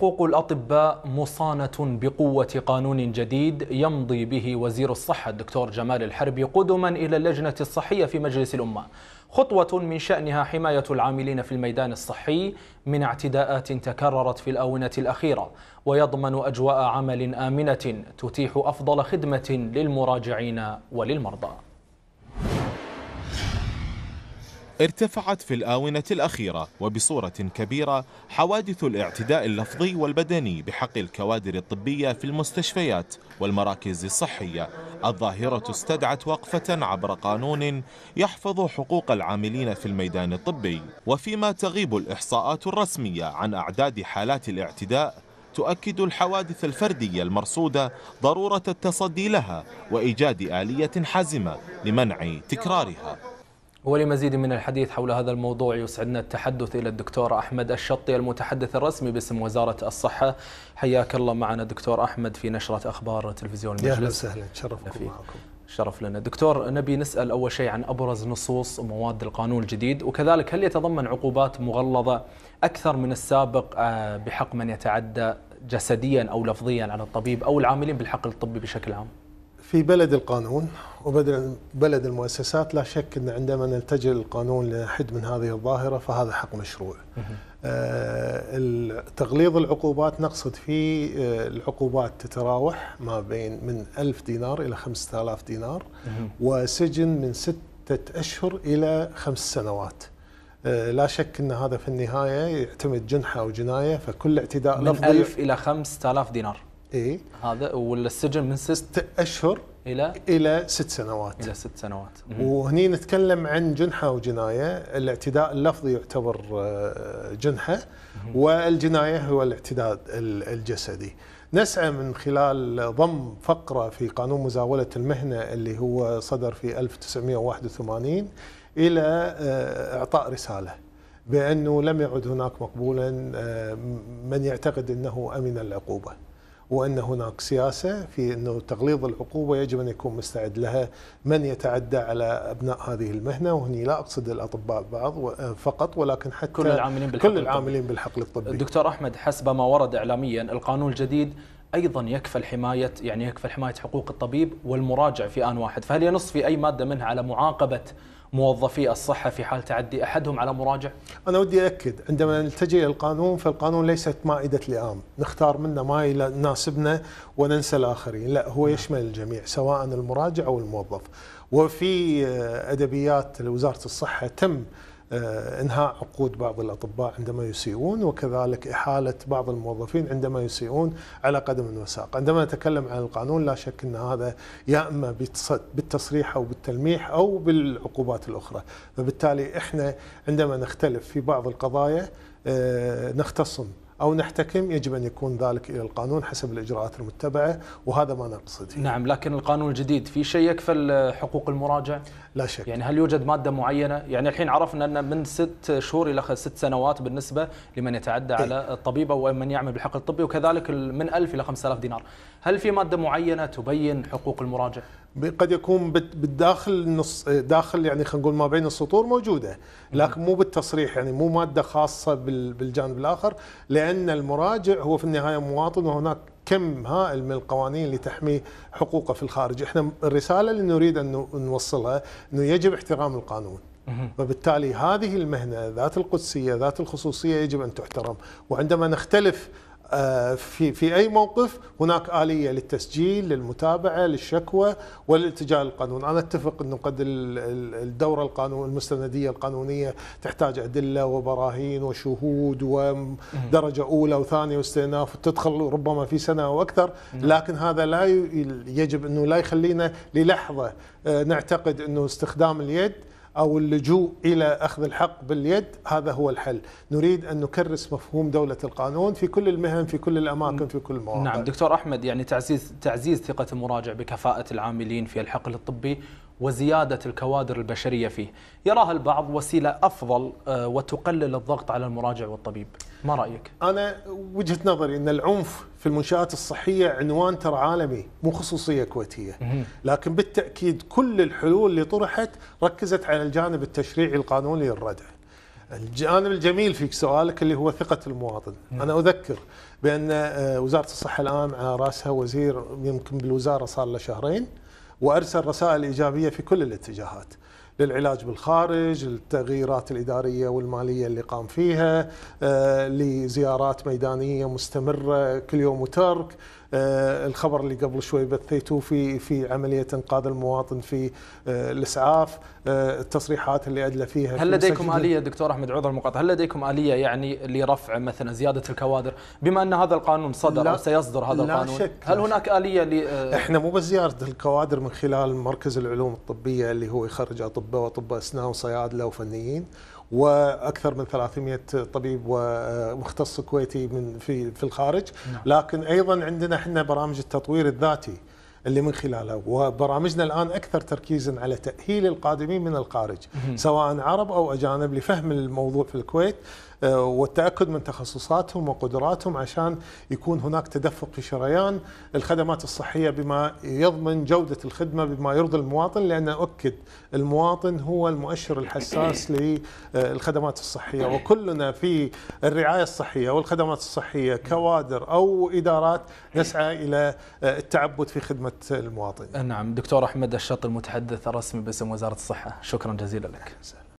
حقوق الأطباء مصانة بقوة قانون جديد يمضي به وزير الصحة الدكتور جمال الحربي قدما إلى اللجنة الصحية في مجلس الأمة خطوة من شأنها حماية العاملين في الميدان الصحي من اعتداءات تكررت في الآونة الأخيرة ويضمن أجواء عمل آمنة تتيح أفضل خدمة للمراجعين وللمرضى ارتفعت في الآونة الأخيرة وبصورة كبيرة حوادث الاعتداء اللفظي والبدني بحق الكوادر الطبية في المستشفيات والمراكز الصحية الظاهرة استدعت وقفة عبر قانون يحفظ حقوق العاملين في الميدان الطبي وفيما تغيب الإحصاءات الرسمية عن أعداد حالات الاعتداء تؤكد الحوادث الفردية المرصودة ضرورة التصدي لها وإيجاد آلية حازمة لمنع تكرارها ولمزيد من الحديث حول هذا الموضوع يسعدنا التحدث إلى الدكتور أحمد الشطي المتحدث الرسمي باسم وزارة الصحة حياك الله معنا دكتور أحمد في نشرة أخبار تلفزيون المجلس أهلا وسهلا تشرفكم معكم شرف لنا دكتور نبي نسأل أول شيء عن أبرز نصوص مواد القانون الجديد وكذلك هل يتضمن عقوبات مغلظة أكثر من السابق آه، بحق من يتعدى جسديا أو لفظيا على الطبيب أو العاملين بالحقل الطبي بشكل عام في بلد القانون وبلد المؤسسات لا شك أن عندما نلتجئ للقانون لحد من هذه الظاهرة فهذا حق مشروع آه، تغليظ العقوبات نقصد فيه آه، العقوبات تتراوح ما بين من 1000 دينار إلى 5000 دينار وسجن من ستة أشهر إلى خمس سنوات آه، لا شك أن هذا في النهاية يعتمد جنحة أو جناية فكل اعتداء من لفظي من 1000 إلى 5000 دينار اي هذا والسجن من ست اشهر الى الى ست سنوات الى ست سنوات وهني نتكلم عن جنحه وجنايه الاعتداء اللفظي يعتبر آه، جنحه والجنايه هو الاعتداء الجسدي نسعى من خلال ضم فقره في قانون مزاوله المهنه اللي هو صدر في 1981 الى آه، اعطاء رساله بانه لم يعد هناك مقبولا آه، من يعتقد انه امن العقوبه وان هناك سياسه في انه تغليظ العقوبه يجب ان يكون مستعد لها من يتعدى على ابناء هذه المهنه وهني لا اقصد الاطباء بعض فقط ولكن حتى كل العاملين بالحقل, كل العاملين بالحقل الطبي دكتور احمد حسب ما ورد اعلاميا القانون الجديد ايضا يكفل حمايه يعني يكفل حمايه حقوق الطبيب والمراجع في ان واحد فهل ينص في اي ماده منها على معاقبه موظفي الصحه في حال تعدي احدهم على مراجع؟ انا ودي اكد عندما نلتجئ الى القانون فالقانون ليست مائده لئام، نختار منه ما يناسبنا وننسى الاخرين، لا هو نعم. يشمل الجميع سواء المراجع او الموظف. وفي آه، ادبيات وزاره الصحه تم آه، انهاء عقود بعض الاطباء عندما يسيئون وكذلك احاله بعض الموظفين عندما يسيئون على قدم وساق، عندما نتكلم عن القانون لا شك ان هذا يا اما بالتصريح او بالتلميح او بالعقوبات الاخرى، فبالتالي احنا عندما نختلف في بعض القضايا آه، نختصم أو نحتكم يجب أن يكون ذلك إلى القانون حسب الإجراءات المتبعة وهذا ما نقصد نعم لكن القانون الجديد في شيء يكفل حقوق المراجع؟ لا شك يعني هل يوجد مادة معينة؟ يعني الحين عرفنا أن من ست شهور إلى ست سنوات بالنسبة لمن يتعدى إيه؟ على الطبيبة أو من يعمل بالحق الطبي وكذلك من 1000 إلى 5000 دينار هل في مادة معينة تبين حقوق المراجع؟ قد يكون بالداخل النص داخل يعني خلينا نقول ما بين السطور موجوده لكن مو بالتصريح يعني مو ماده خاصه بالجانب الاخر لان لأن المراجع هو في النهاية مواطن وهناك كم هائل من القوانين لتحمي حقوقه في الخارج احنا الرسالة اللي نريد أن نوصلها أنه يجب احترام القانون وبالتالي هذه المهنة ذات القدسية ذات الخصوصية يجب أن تحترم وعندما نختلف في في اي موقف هناك اليه للتسجيل للمتابعه للشكوى والالتجاء للقانون، انا اتفق انه قد الدوره القانون المستنديه القانونيه تحتاج ادله وبراهين وشهود ودرجه اولى وثانيه واستئناف وتدخل ربما في سنه او اكثر، نعم. لكن هذا لا يجب انه لا يخلينا للحظه آه، نعتقد انه استخدام اليد أو اللجوء إلى أخذ الحق باليد هذا هو الحل نريد أن نكرس مفهوم دولة القانون في كل المهن في كل الأماكن في كل المواقع نعم دكتور أحمد يعني تعزيز, تعزيز ثقة المراجع بكفاءة العاملين في الحقل الطبي وزيادة الكوادر البشرية فيه يراها البعض وسيلة أفضل آه، وتقلل الضغط على المراجع والطبيب ما رأيك؟ أنا وجهة نظري أن العنف في المنشآت الصحية عنوان ترى عالمي مو خصوصية كويتية لكن بالتأكيد كل الحلول اللي طرحت ركزت على الجانب التشريعي القانوني للردع الجانب الجميل في سؤالك اللي هو ثقة المواطن أنا أذكر بأن آه، وزارة الصحة الآن على رأسها وزير يمكن بالوزارة صار له شهرين وارسل رسائل ايجابيه في كل الاتجاهات للعلاج بالخارج، للتغييرات الاداريه والماليه اللي قام فيها، آه، لزيارات ميدانيه مستمره كل يوم وترك، آه، الخبر اللي قبل شوي بثيتوه في في عمليه انقاذ المواطن في آه، الاسعاف آه، التصريحات اللي ادلى فيها هل في لديكم اليه دكتور احمد عوض المقاطع هل لديكم اليه يعني لرفع مثلا زياده الكوادر بما ان هذا القانون صدر او سيصدر هذا لا القانون شك هل هناك اليه ل احنا مو بس زياره الكوادر من خلال مركز العلوم الطبيه اللي هو يخرج اطباء واطباء اسنان وصيادله وفنيين واكثر من 300 طبيب ومختص كويتي من في في الخارج نعم. لكن ايضا عندنا احنا برامج التطوير الذاتي اللي من خلاله وبرامجنا الان اكثر تركيزا على تاهيل القادمين من الخارج سواء عرب او اجانب لفهم الموضوع في الكويت آه، والتاكد من تخصصاتهم وقدراتهم عشان يكون هناك تدفق في شريان الخدمات الصحيه بما يضمن جوده الخدمه بما يرضي المواطن لان اؤكد المواطن هو المؤشر الحساس للخدمات آه، الصحيه وكلنا في الرعايه الصحيه والخدمات الصحيه كوادر او ادارات نسعى الى آه، التعبد في خدمه المواطن. نعم دكتور احمد الشط المتحدث الرسمي باسم وزاره الصحه شكرا جزيلا لك.